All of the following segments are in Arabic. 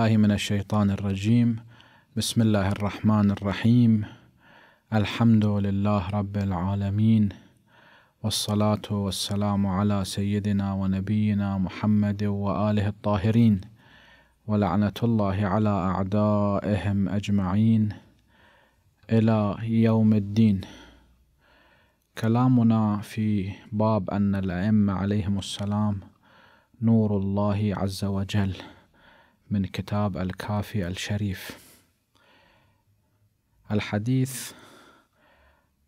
بالله من الشيطان الرجيم بسم الله الرحمن الرحيم الحمد لله رب العالمين والصلاة والسلام على سيدنا ونبينا محمد وآله الطاهرين ولعنة الله على أعدائهم أجمعين إلى يوم الدين كلامنا في باب أن الأئمة عليهم السلام نور الله عز وجل من كتاب الكافي الشريف الحديث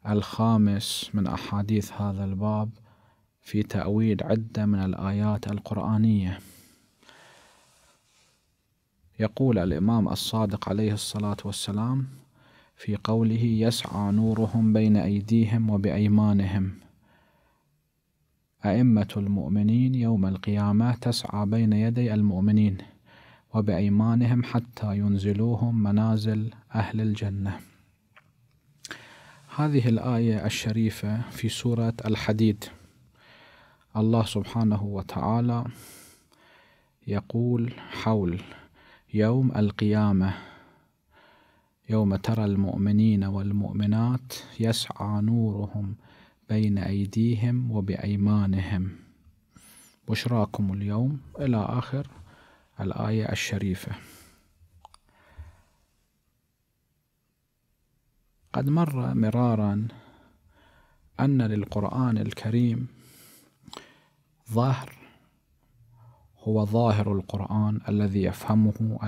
الخامس من أحاديث هذا الباب في تأويل عدة من الآيات القرآنية يقول الإمام الصادق عليه الصلاة والسلام في قوله يسعى نورهم بين أيديهم وبأيمانهم أئمة المؤمنين يوم القيامة تسعى بين يدي المؤمنين وبأيمانهم حتى ينزلوهم منازل أهل الجنة هذه الآية الشريفة في سورة الحديد الله سبحانه وتعالى يقول حول يوم القيامة يوم ترى المؤمنين والمؤمنات يسعى نورهم بين أيديهم وبأيمانهم بشراكم اليوم إلى آخر الآية الشريفة قد مر مرارا أن للقرآن الكريم ظاهر هو ظاهر القرآن الذي يفهمه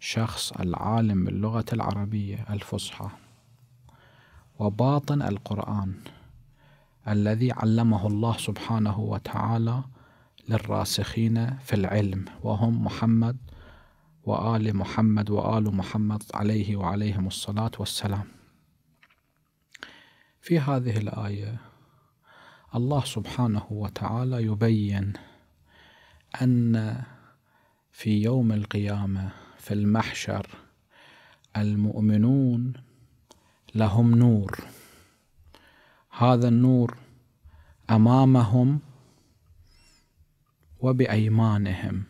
الشخص العالم باللغة العربية الفصحى وباطن القرآن الذي علمه الله سبحانه وتعالى للراسخين في العلم وهم محمد وآل محمد وآل محمد عليه وعليهم الصلاة والسلام في هذه الآية الله سبحانه وتعالى يبين أن في يوم القيامة في المحشر المؤمنون لهم نور هذا النور أمامهم وبأيمانهم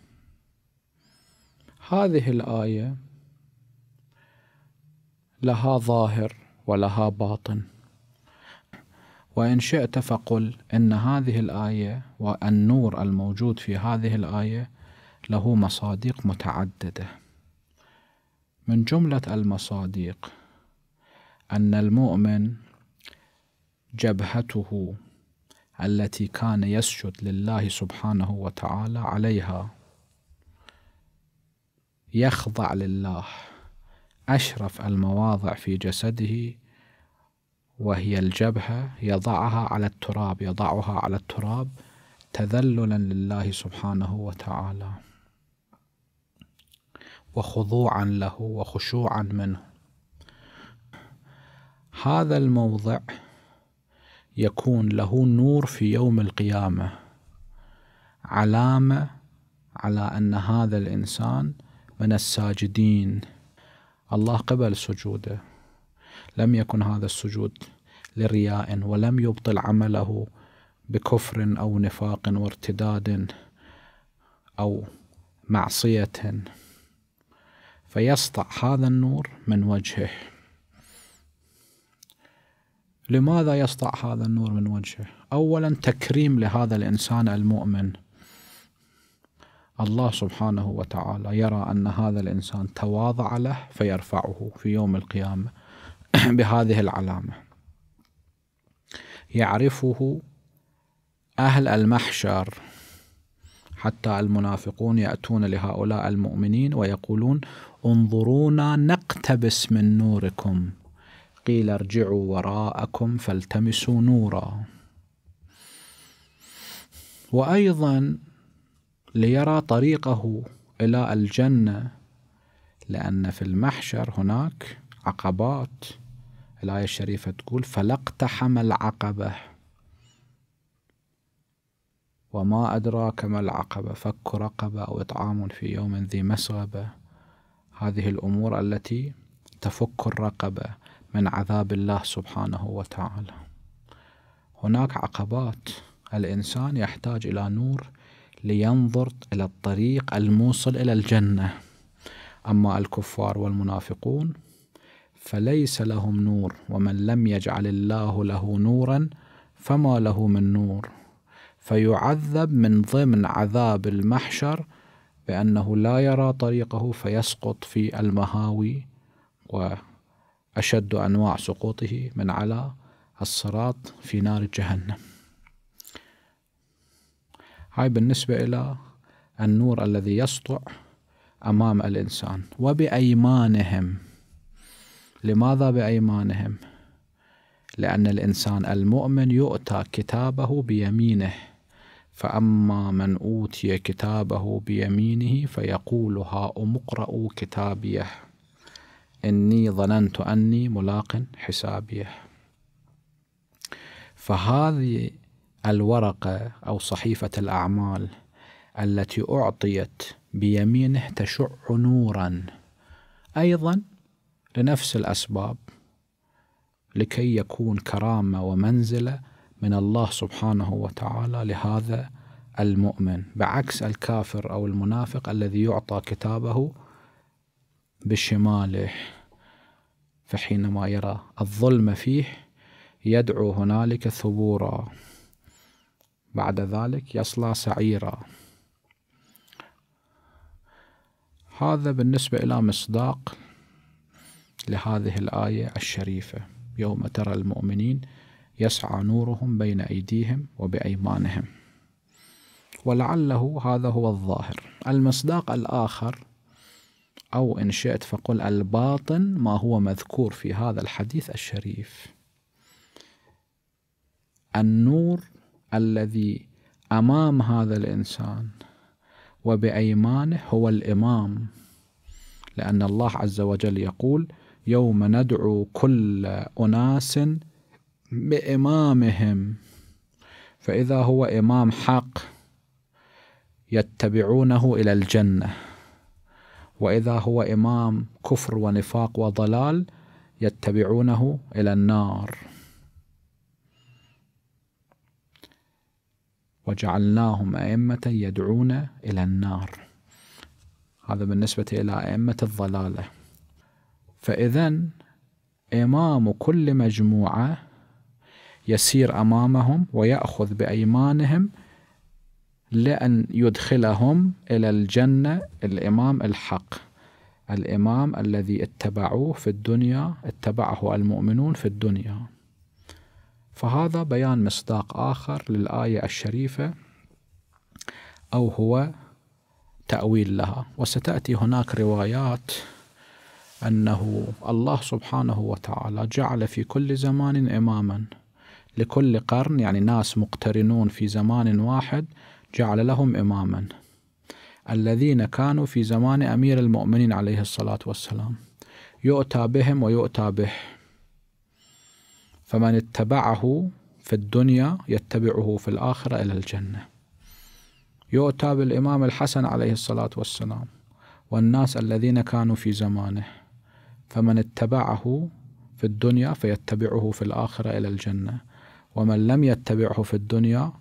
هذه الآية لها ظاهر ولها باطن وإن شئت فقل إن هذه الآية والنور الموجود في هذه الآية له مصادق متعددة من جملة المصادق أن المؤمن جبهته التي كان يسجد لله سبحانه وتعالى عليها يخضع لله أشرف المواضع في جسده وهي الجبهة يضعها على التراب يضعها على التراب تذللا لله سبحانه وتعالى وخضوعا له وخشوعا منه هذا الموضع يكون له نور في يوم القيامه علامه على ان هذا الانسان من الساجدين الله قبل سجوده لم يكن هذا السجود لرياء ولم يبطل عمله بكفر او نفاق وارتداد او معصيه فيسطع هذا النور من وجهه لماذا يسطع هذا النور من وجهه أولا تكريم لهذا الإنسان المؤمن الله سبحانه وتعالى يرى أن هذا الإنسان تواضع له فيرفعه في يوم القيامة بهذه العلامة يعرفه أهل المحشر حتى المنافقون يأتون لهؤلاء المؤمنين ويقولون انظرونا نقتبس من نوركم قيل ارجعوا وراءكم فالتمسوا نورا وايضا ليرى طريقه الى الجنه لان في المحشر هناك عقبات الايه الشريفه تقول فلاقتحم العقبه وما ادراك ما العقبه فك رقبه او اطعام في يوم ذي مسغبه هذه الامور التي تفك الرقبه من عذاب الله سبحانه وتعالى هناك عقبات الإنسان يحتاج إلى نور لينظر إلى الطريق الموصل إلى الجنة أما الكفار والمنافقون فليس لهم نور ومن لم يجعل الله له نورا فما له من نور فيعذب من ضمن عذاب المحشر بأنه لا يرى طريقه فيسقط في المهاوي و أشد أنواع سقوطه من على الصراط في نار جهنم هاي بالنسبة إلى النور الذي يسطع أمام الإنسان وبأيمانهم لماذا بأيمانهم؟ لأن الإنسان المؤمن يؤتى كتابه بيمينه فأما من أوتي كتابه بيمينه فيقول هاؤم اقرأوا كتابيه إني ظننت أني ملاق حسابيه فهذه الورقة أو صحيفة الأعمال التي أعطيت بيمينه تشع نورا أيضا لنفس الأسباب لكي يكون كرامة ومنزلة من الله سبحانه وتعالى لهذا المؤمن بعكس الكافر أو المنافق الذي يعطى كتابه بشماله فحينما يرى الظلم فيه يدعو هنالك ثبورا بعد ذلك يصلى سعيرا هذا بالنسبة إلى مصداق لهذه الآية الشريفة يوم ترى المؤمنين يسعى نورهم بين أيديهم وبأيمانهم ولعله هذا هو الظاهر المصداق الآخر أو إن شئت فقل الباطن ما هو مذكور في هذا الحديث الشريف النور الذي أمام هذا الإنسان وبأيمانه هو الإمام لأن الله عز وجل يقول يوم ندعو كل أناس بإمامهم فإذا هو إمام حق يتبعونه إلى الجنة واذا هو امام كفر ونفاق وضلال يتبعونه الى النار وجعلناهم ائمه يدعون الى النار هذا بالنسبه الى ائمه الضلاله فاذا امام كل مجموعه يسير امامهم وياخذ بايمانهم لأن يدخلهم إلى الجنة الإمام الحق الإمام الذي اتبعوه في الدنيا اتبعه المؤمنون في الدنيا فهذا بيان مصداق آخر للآية الشريفة أو هو تأويل لها وستأتي هناك روايات أنه الله سبحانه وتعالى جعل في كل زمان إماما لكل قرن يعني ناس مقترنون في زمان واحد جعل لهم إماما الذين كانوا في زمان أمير المؤمنين عليه الصلاة والسلام يؤتى بهم ويؤتى به فمن اتبعه في الدنيا يتبعه في الآخرة إلى الجنة يؤتى بالإمام الحسن عليه الصلاة والسلام والناس الذين كانوا في زمانه فمن اتبعه في الدنيا فيتبعه في الآخرة إلى الجنة ومن لم يتبعه في الدنيا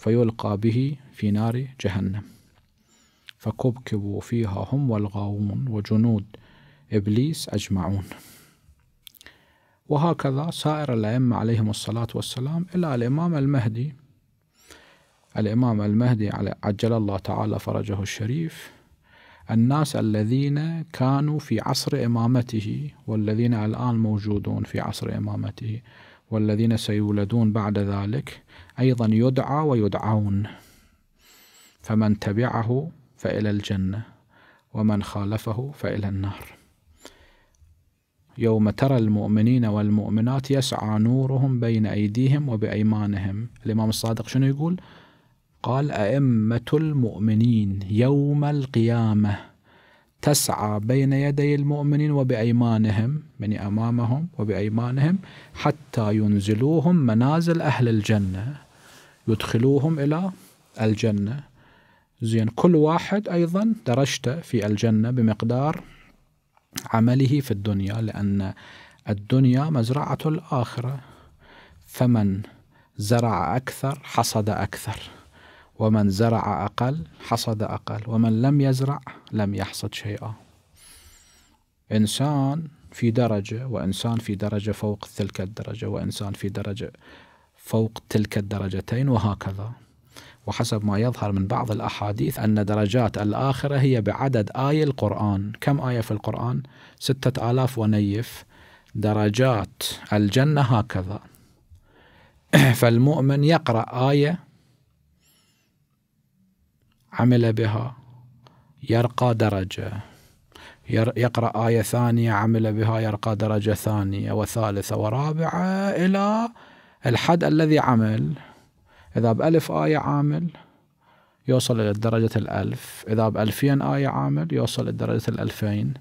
فيلقى به في نار جهنم فكبكبوا فيها هم والغاوون وجنود إبليس أجمعون وهكذا سائر الأئمة عليهم الصلاة والسلام إلى الإمام المهدي الإمام المهدي عجل الله تعالى فرجه الشريف الناس الذين كانوا في عصر إمامته والذين الآن موجودون في عصر إمامته والذين سيولدون بعد ذلك أيضا يدعى ويدعون فمن تبعه فإلى الجنة ومن خالفه فإلى النار يوم ترى المؤمنين والمؤمنات يسعى نورهم بين أيديهم وبأيمانهم الإمام الصادق شنو يقول؟ قال أئمة المؤمنين يوم القيامة تسعى بين يدي المؤمنين وبأيمانهم من يعني أمامهم وبأيمانهم حتى ينزلوهم منازل أهل الجنة يدخلوهم إلى الجنة زين كل واحد أيضا درجته في الجنة بمقدار عمله في الدنيا لأن الدنيا مزرعة الآخرة فمن زرع أكثر حصد أكثر ومن زرع أقل حصد أقل ومن لم يزرع لم يحصد شيئا إنسان في درجة وإنسان في درجة فوق تلك الدرجة وإنسان في درجة فوق تلك الدرجتين وهكذا وحسب ما يظهر من بعض الأحاديث أن درجات الآخرة هي بعدد آية القرآن كم آية في القرآن؟ ستة آلاف ونيف درجات الجنة هكذا فالمؤمن يقرأ آية عمل بها يرقى درجة يقرأ آية ثانية عمل بها يرقى درجة ثانية وثالثة ورابعة إلى الحد الذي عمل إذا بألف آية عامل يوصل إلى درجة الألف إذا بألفين آية عامل يوصل إلى درجة الألفين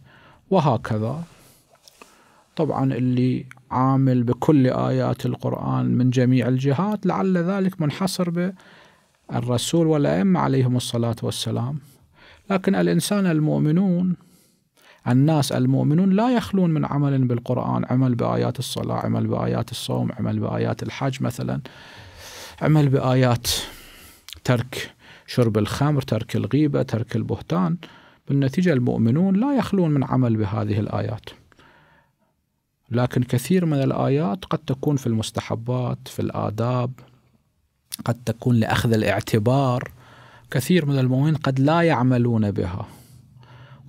وهكذا طبعا اللي عامل بكل آيات القرآن من جميع الجهات لعل ذلك منحصر بالرسول والأئمة عليهم الصلاة والسلام لكن الإنسان المؤمنون الناس المؤمنون لا يخلون من عمل بالقرآن عمل بآيات الصلاة عمل بآيات الصوم عمل بآيات الحج مثلا عمل بآيات ترك شرب الخمر ترك الغيبة ترك البهتان بالنتيجة المؤمنون لا يخلون من عمل بهذه الآيات لكن كثير من الآيات قد تكون في المستحبات في الآداب قد تكون لأخذ الاعتبار كثير من المؤمنين قد لا يعملون بها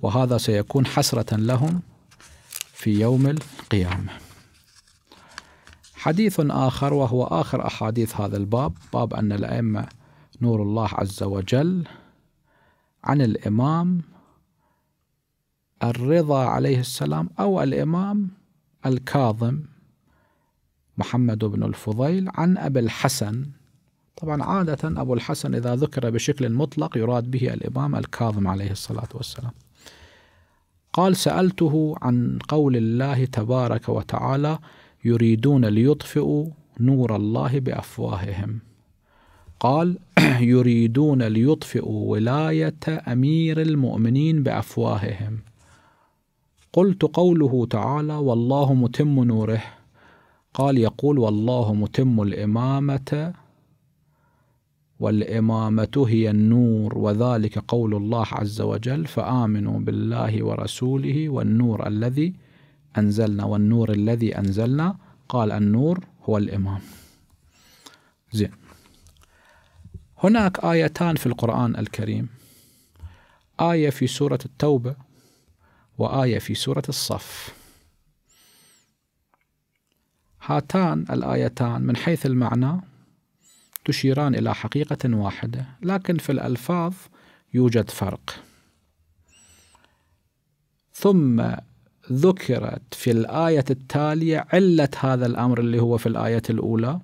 وهذا سيكون حسرة لهم في يوم القيامة حديث آخر وهو آخر أحاديث هذا الباب باب أن الأئمة نور الله عز وجل عن الإمام الرضا عليه السلام أو الإمام الكاظم محمد بن الفضيل عن أبي الحسن طبعا عادة أبو الحسن إذا ذكر بشكل مطلق يراد به الإمام الكاظم عليه الصلاة والسلام قال سألته عن قول الله تبارك وتعالى يريدون ليطفئوا نور الله بأفواههم قال يريدون ليطفئوا ولاية أمير المؤمنين بأفواههم قلت قوله تعالى والله متم نوره قال يقول والله متم الإمامة والإمامة هي النور وذلك قول الله عز وجل فآمنوا بالله ورسوله والنور الذي أنزلنا والنور الذي أنزلنا قال النور هو الإمام زين هناك آيتان في القرآن الكريم آية في سورة التوبة وآية في سورة الصف هاتان الآيتان من حيث المعنى تشيران إلى حقيقة واحدة لكن في الألفاظ يوجد فرق ثم ذكرت في الآية التالية علة هذا الأمر اللي هو في الآية الأولى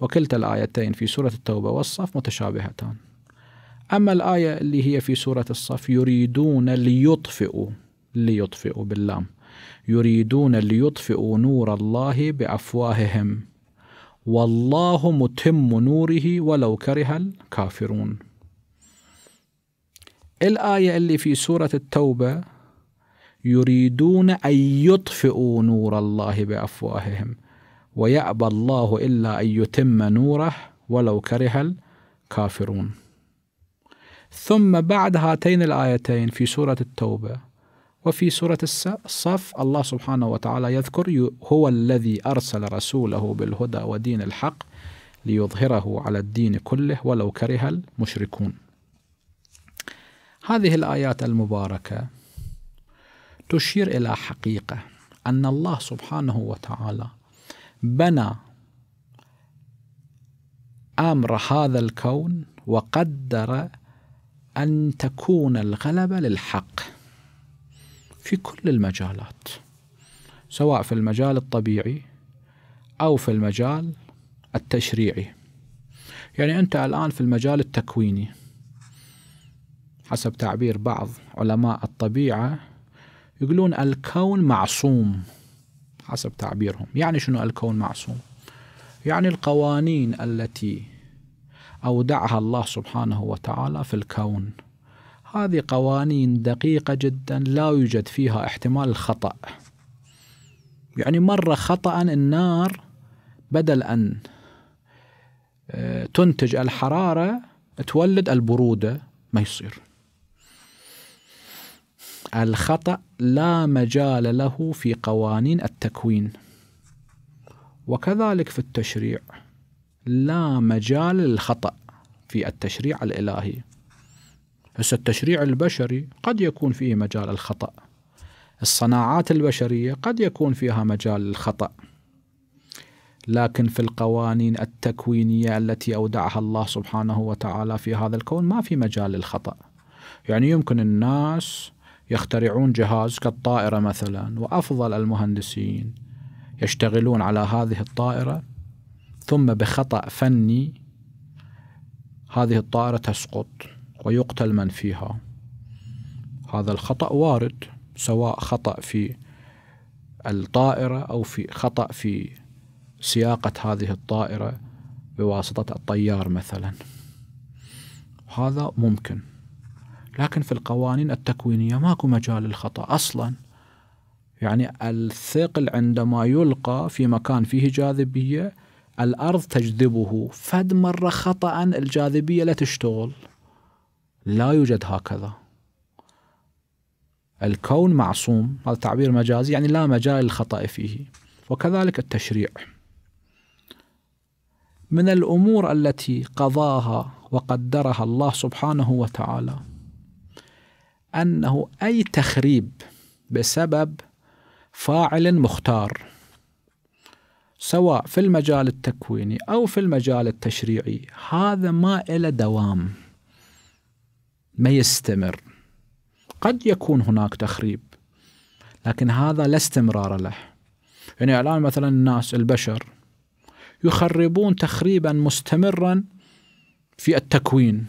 وكلتا الآيتين في سورة التوبة والصف متشابهتان أما الآية اللي هي في سورة الصف يريدون ليطفئوا ليطفئوا باللام يريدون ليطفئوا نور الله بأفواههم والله متم نوره ولو كره الكافرون الآية اللي في سورة التوبة يريدون أن يطفئوا نور الله بأفواههم ويأبى الله إلا أن يتم نوره ولو كره الكافرون ثم بعد هاتين الآيتين في سورة التوبة وفي سورة الصف الله سبحانه وتعالى يذكر هو الذي أرسل رسوله بالهدى ودين الحق ليظهره على الدين كله ولو كره المشركون هذه الآيات المباركة تشير إلى حقيقة أن الله سبحانه وتعالى بنى أمر هذا الكون وقدر أن تكون الغلبة للحق في كل المجالات سواء في المجال الطبيعي أو في المجال التشريعي يعني أنت الآن في المجال التكويني حسب تعبير بعض علماء الطبيعة يقولون الكون معصوم حسب تعبيرهم يعني شنو الكون معصوم يعني القوانين التي أودعها الله سبحانه وتعالى في الكون هذه قوانين دقيقة جدا لا يوجد فيها احتمال الخطأ يعني مرة خطأ النار بدل أن آه، تنتج الحرارة تولد البرودة ما يصير الخطأ لا مجال له في قوانين التكوين وكذلك في التشريع لا مجال للخطأ في التشريع الإلهي هسه التشريع البشري قد يكون فيه مجال الخطأ الصناعات البشرية قد يكون فيها مجال الخطأ لكن في القوانين التكوينية التي أودعها الله سبحانه وتعالى في هذا الكون ما في مجال للخطأ يعني يمكن الناس يخترعون جهاز كالطائرة مثلا وأفضل المهندسين يشتغلون على هذه الطائرة ثم بخطأ فني هذه الطائرة تسقط ويقتل من فيها هذا الخطأ وارد سواء خطأ في الطائرة أو في خطأ في سياقة هذه الطائرة بواسطة الطيار مثلا هذا ممكن لكن في القوانين التكوينية ماكو مجال للخطأ أصلا يعني الثقل عندما يلقى في مكان فيه جاذبية الأرض تجذبه فد مرة خطأ الجاذبية لا تشتغل لا يوجد هكذا الكون معصوم هذا تعبير مجازي يعني لا مجال للخطأ فيه وكذلك التشريع من الأمور التي قضاها وقدرها الله سبحانه وتعالى أنه أي تخريب بسبب فاعل مختار سواء في المجال التكويني أو في المجال التشريعي هذا ما إلى دوام ما يستمر قد يكون هناك تخريب لكن هذا لا استمرار له يعني الآن مثلا الناس البشر يخربون تخريبا مستمرا في التكوين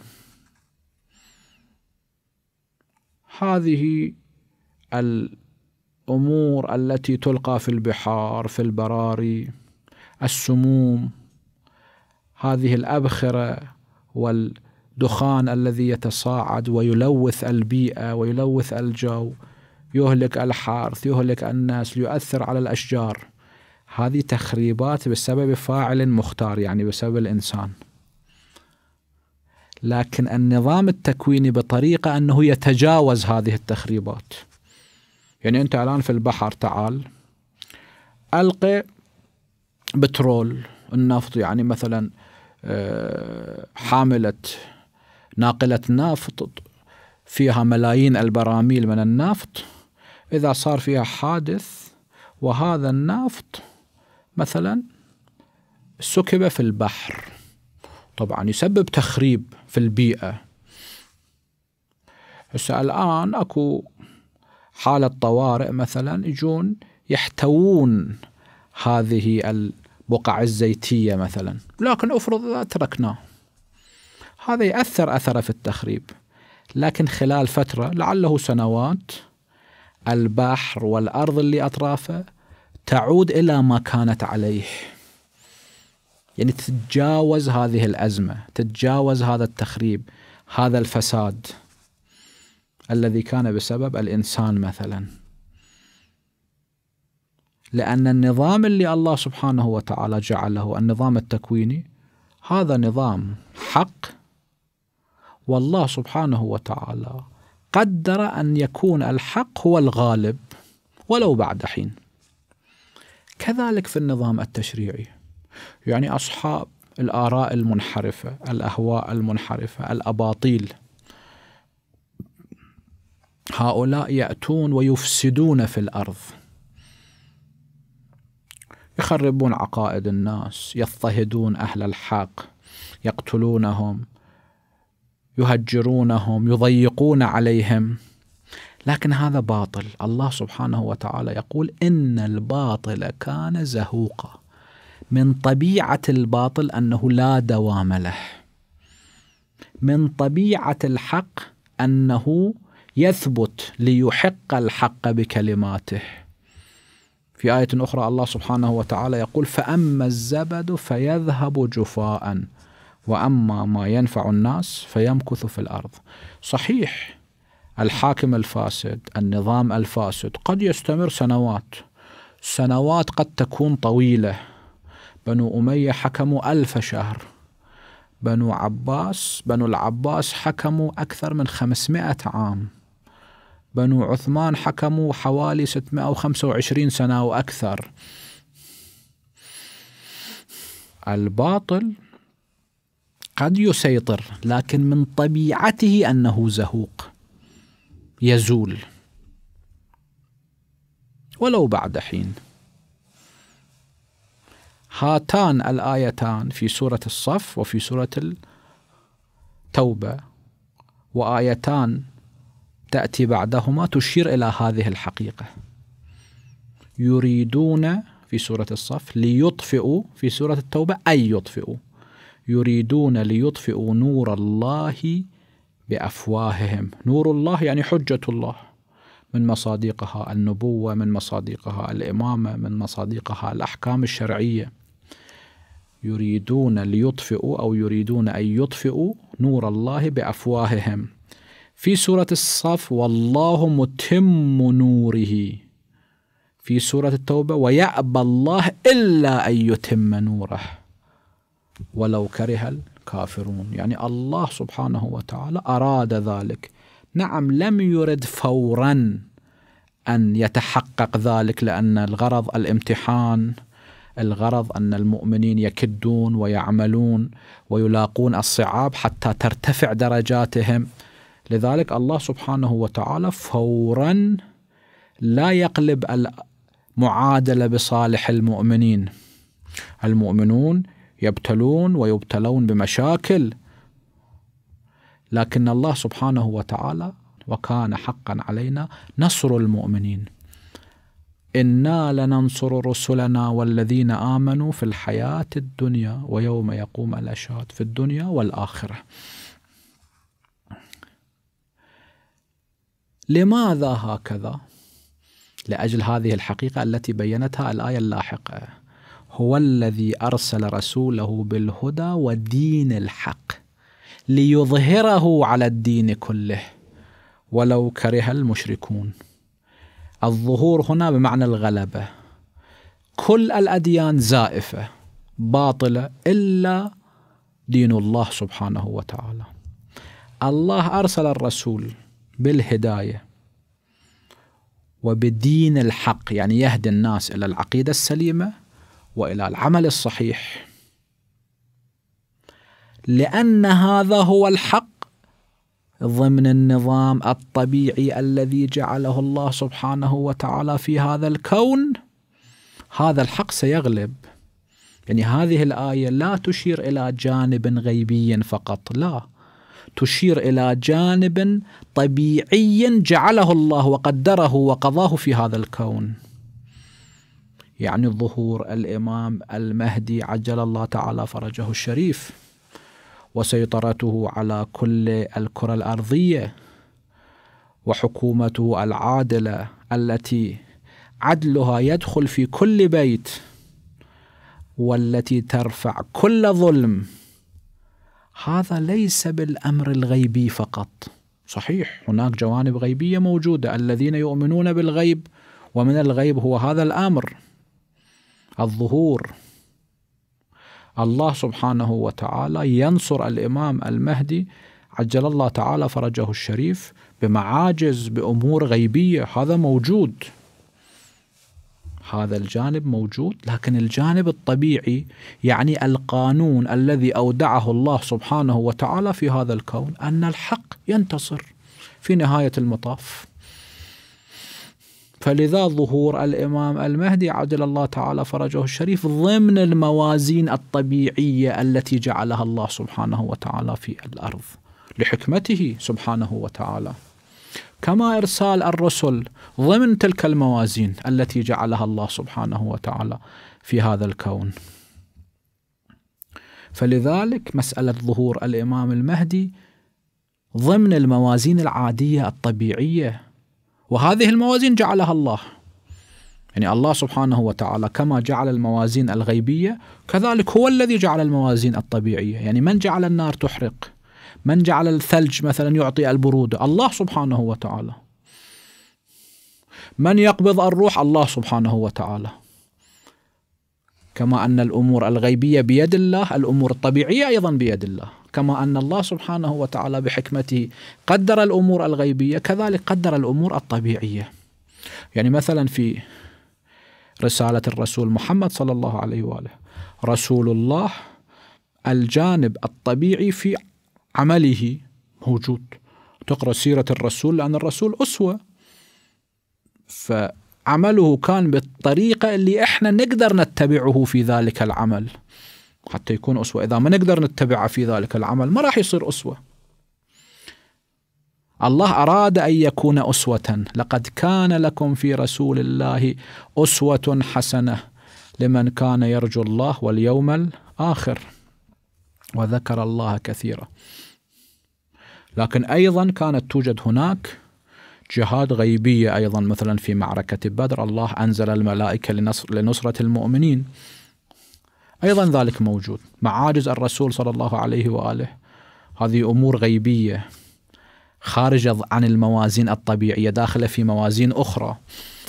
هذه الأمور التي تلقى في البحار في البراري السموم هذه الأبخرة وال الدخان الذي يتصاعد ويلوث البيئة ويلوث الجو يهلك الحرث يهلك الناس يؤثر على الأشجار هذه تخريبات بسبب فاعل مختار يعني بسبب الإنسان لكن النظام التكويني بطريقة أنه يتجاوز هذه التخريبات يعني أنت الآن في البحر تعال ألقي بترول النفط يعني مثلا آه، حاملة ناقلة نفط فيها ملايين البراميل من النفط إذا صار فيها حادث وهذا النفط مثلا سكب في البحر طبعا يسبب تخريب في البيئة هسه الآن أكو حالة طوارئ مثلا يجون يحتوون هذه البقع الزيتية مثلا لكن أفرض إذا تركناه هذا يأثر أثره في التخريب لكن خلال فترة لعله سنوات البحر والأرض اللي أطرافه تعود إلى ما كانت عليه يعني تتجاوز هذه الأزمة تتجاوز هذا التخريب هذا الفساد الذي كان بسبب الإنسان مثلا لأن النظام اللي الله سبحانه وتعالى جعله النظام التكويني هذا نظام حق والله سبحانه وتعالى قدر أن يكون الحق هو الغالب ولو بعد حين كذلك في النظام التشريعي يعني أصحاب الآراء المنحرفة الأهواء المنحرفة الأباطيل هؤلاء يأتون ويفسدون في الأرض يخربون عقائد الناس يضطهدون أهل الحق يقتلونهم يهجرونهم يضيقون عليهم لكن هذا باطل الله سبحانه وتعالى يقول ان الباطل كان زهوقا من طبيعه الباطل انه لا دوام له من طبيعه الحق انه يثبت ليحق الحق بكلماته في ايه اخرى الله سبحانه وتعالى يقول فاما الزبد فيذهب جفاء واما ما ينفع الناس فيمكث في الارض. صحيح الحاكم الفاسد، النظام الفاسد قد يستمر سنوات. سنوات قد تكون طويله. بنو اميه حكموا ألف شهر. بنو عباس بنو العباس حكموا أكثر من خمسمائه عام بنو عثمان حكموا حوالي 625 سنة وأكثر الباطل قد يسيطر لكن من طبيعته انه زهوق يزول ولو بعد حين هاتان الايتان في سوره الصف وفي سوره التوبه وايتان تاتي بعدهما تشير الى هذه الحقيقه يريدون في سوره الصف ليطفئوا في سوره التوبه اي يطفئوا يريدون ليطفئوا نور الله بافواههم نور الله يعني حجه الله من مصادقها النبوه من مصادقها الامامه من مصادقها الاحكام الشرعيه يريدون ليطفئوا او يريدون ان يطفئوا نور الله بافواههم في سوره الصف والله متم نوره في سوره التوبه ويابى الله الا ان يتم نوره ولو كره الكافرون يعني الله سبحانه وتعالى أراد ذلك نعم لم يرد فورا أن يتحقق ذلك لأن الغرض الامتحان الغرض أن المؤمنين يكدون ويعملون ويلاقون الصعاب حتى ترتفع درجاتهم لذلك الله سبحانه وتعالى فورا لا يقلب المعادلة بصالح المؤمنين المؤمنون يبتلون ويبتلون بمشاكل لكن الله سبحانه وتعالى وكان حقا علينا نصر المؤمنين انا لننصر رسلنا والذين امنوا في الحياه الدنيا ويوم يقوم الاشهاد في الدنيا والاخره لماذا هكذا لاجل هذه الحقيقه التي بينتها الايه اللاحقه هو الذي ارسل رسوله بالهدى ودين الحق ليظهره على الدين كله ولو كره المشركون الظهور هنا بمعنى الغلبه كل الاديان زائفه باطله الا دين الله سبحانه وتعالى الله ارسل الرسول بالهدايه وبدين الحق يعني يهدي الناس الى العقيده السليمه والى العمل الصحيح لان هذا هو الحق ضمن النظام الطبيعي الذي جعله الله سبحانه وتعالى في هذا الكون هذا الحق سيغلب يعني هذه الآية لا تشير إلى جانب غيبي فقط لا تشير إلى جانب طبيعي جعله الله وقدره وقضاه في هذا الكون يعني ظهور الإمام المهدي عجل الله تعالى فرجه الشريف وسيطرته على كل الكرة الأرضية وحكومته العادلة التي عدلها يدخل في كل بيت والتي ترفع كل ظلم هذا ليس بالامر الغيبي فقط صحيح هناك جوانب غيبيه موجوده الذين يؤمنون بالغيب ومن الغيب هو هذا الامر الظهور الله سبحانه وتعالى ينصر الامام المهدي عجل الله تعالى فرجه الشريف بمعاجز بامور غيبيه هذا موجود هذا الجانب موجود لكن الجانب الطبيعي يعني القانون الذي اودعه الله سبحانه وتعالى في هذا الكون ان الحق ينتصر في نهايه المطاف فلذا ظهور الإمام المهدي عجل الله تعالى فرجه الشريف ضمن الموازين الطبيعية التي جعلها الله سبحانه وتعالى في الأرض لحكمته سبحانه وتعالى كما إرسال الرسل ضمن تلك الموازين التي جعلها الله سبحانه وتعالى في هذا الكون فلذلك مسألة ظهور الإمام المهدي ضمن الموازين العادية الطبيعية وهذه الموازين جعلها الله يعني الله سبحانه وتعالى كما جعل الموازين الغيبية كذلك هو الذي جعل الموازين الطبيعية يعني من جعل النار تحرق من جعل الثلج مثلا يعطي البرودة الله سبحانه وتعالى من يقبض الروح الله سبحانه وتعالى كما أن الأمور الغيبية بيد الله الأمور الطبيعية أيضا بيد الله كما أن الله سبحانه وتعالى بحكمته قدر الأمور الغيبية كذلك قدر الأمور الطبيعية يعني مثلا في رسالة الرسول محمد صلى الله عليه وآله رسول الله الجانب الطبيعي في عمله موجود تقرأ سيرة الرسول لأن الرسول أسوة فعمله كان بالطريقة اللي إحنا نقدر نتبعه في ذلك العمل حتى يكون أسوة إذا ما نقدر نتبعه في ذلك العمل ما راح يصير أسوة الله أراد أن يكون أسوة لقد كان لكم في رسول الله أسوة حسنة لمن كان يرجو الله واليوم الآخر وذكر الله كثيرا لكن أيضا كانت توجد هناك جهاد غيبية أيضا مثلا في معركة بدر الله أنزل الملائكة لنصر لنصرة المؤمنين أيضا ذلك موجود معاجز الرسول صلى الله عليه وآله هذه أمور غيبية خارجة عن الموازين الطبيعية داخلة في موازين أخرى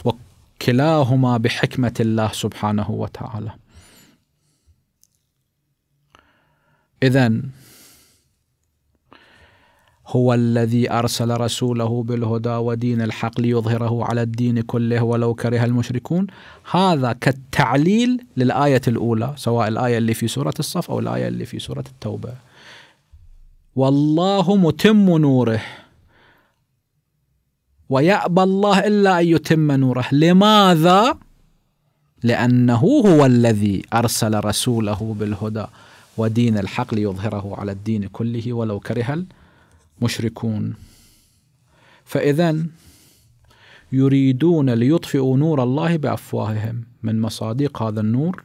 وكلاهما بحكمة الله سبحانه وتعالى إذا هو الذي أرسل رسوله بالهدى ودين الحق ليظهره على الدين كله ولو كره المشركون هذا كالتعليل للآية الأولى سواء الآية اللي في سورة الصف أو الآية اللي في سورة التوبة والله متم نوره ويأبى الله إلا أن يتم نوره لماذا؟ لأنه هو الذي أرسل رسوله بالهدى ودين الحق ليظهره على الدين كله ولو كره مشركون فإذا يريدون ليطفئوا نور الله بأفواههم من مصادق هذا النور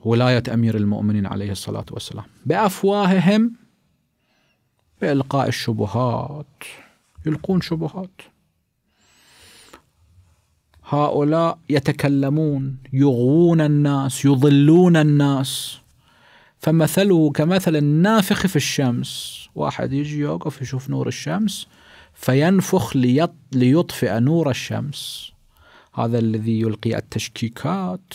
ولاية أمير المؤمنين عليه الصلاة والسلام بأفواههم بإلقاء الشبهات يلقون شبهات هؤلاء يتكلمون يغوون الناس يضلون الناس فمثله كمثل النافخ في الشمس واحد يجي يوقف يشوف نور الشمس فينفخ ليط... ليطفئ نور الشمس هذا الذي يلقي التشكيكات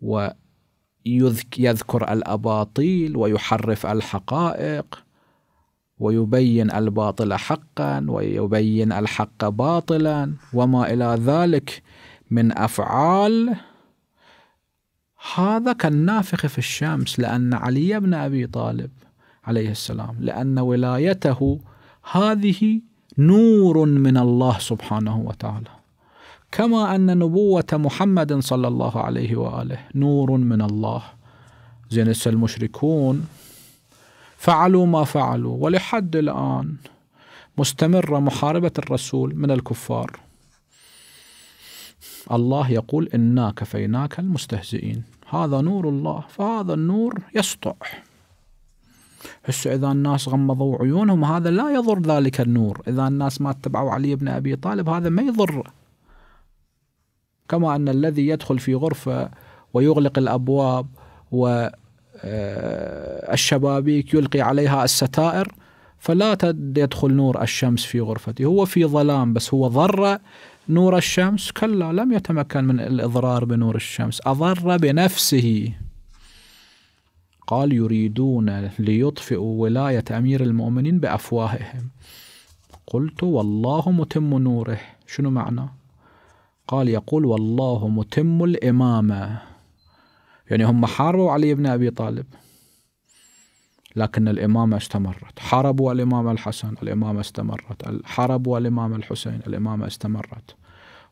ويذكر الأباطيل ويحرف الحقائق ويبين الباطل حقا ويبين الحق باطلا وما إلى ذلك من أفعال هذا كالنافخ في الشمس لأن علي بن أبي طالب عليه السلام لأن ولايته هذه نور من الله سبحانه وتعالى كما أن نبوة محمد صلى الله عليه وآله نور من الله زين المشركون فعلوا ما فعلوا ولحد الآن مستمرة محاربة الرسول من الكفار الله يقول إنا كفيناك المستهزئين هذا نور الله فهذا النور يسطع هسه إذا الناس غمضوا عيونهم هذا لا يضر ذلك النور إذا الناس ما اتبعوا علي بن أبي طالب هذا ما يضر كما أن الذي يدخل في غرفة ويغلق الأبواب والشبابيك آه، يلقي عليها الستائر فلا يدخل نور الشمس في غرفته هو في ظلام بس هو ضر نور الشمس كلا لم يتمكن من الإضرار بنور الشمس أضر بنفسه قال يريدون ليطفئوا ولاية أمير المؤمنين بأفواههم قلت والله متم نوره شنو معنى قال يقول والله متم الإمامة يعني هم حاربوا علي بن أبي طالب لكن الإمامة استمرت حرب والإمام الحسن الإمامة استمرت حارب والإمام الحسين الإمامة استمرت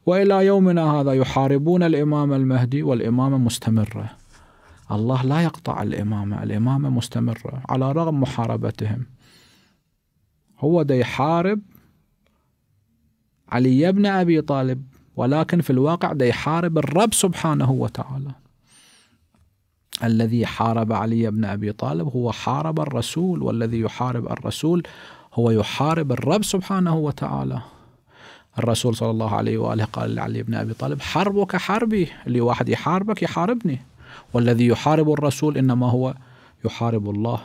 وإلى يومنا هذا يحاربون الإمام المهدي والإمامة مستمرة الله لا يقطع الإمامة الإمامة مستمرة على رغم محاربتهم هو دي يحارب علي بن أبي طالب ولكن في الواقع دي يحارب الرب سبحانه وتعالى الذي حارب علي بن ابي طالب هو حارب الرسول والذي يحارب الرسول هو يحارب الرب سبحانه وتعالى الرسول صلى الله عليه واله قال لعلي بن ابي طالب حربك حربي اللي واحد يحاربك يحاربني والذي يحارب الرسول انما هو يحارب الله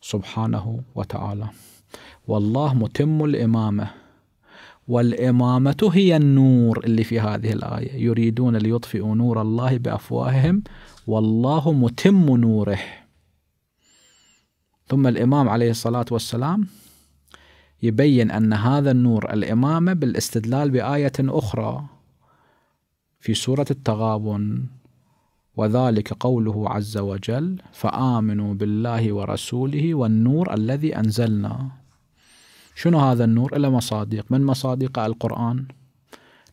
سبحانه وتعالى والله متم الامامه والإمامة هي النور اللي في هذه الآية يريدون ليطفئوا نور الله بأفواههم والله متم نوره ثم الإمام عليه الصلاة والسلام يبين أن هذا النور الإمامة بالاستدلال بآية أخرى في سورة التغابن وذلك قوله عز وجل فآمنوا بالله ورسوله والنور الذي أنزلنا شنو هذا النور إلى مصادق من مصادق القرآن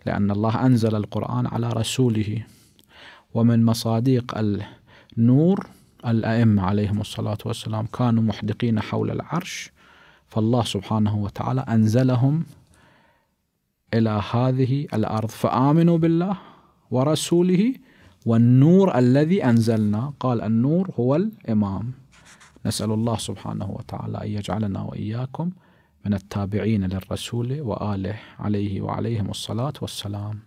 لأن الله أنزل القرآن على رسوله ومن مصاديق النور الأئمة عليهم الصلاة والسلام كانوا محدقين حول العرش فالله سبحانه وتعالى أنزلهم إلى هذه الأرض فآمنوا بالله ورسوله والنور الذي أنزلنا قال النور هو الإمام نسأل الله سبحانه وتعالى أن يجعلنا وإياكم من التابعين للرسول وآله عليه وعليهم الصلاة والسلام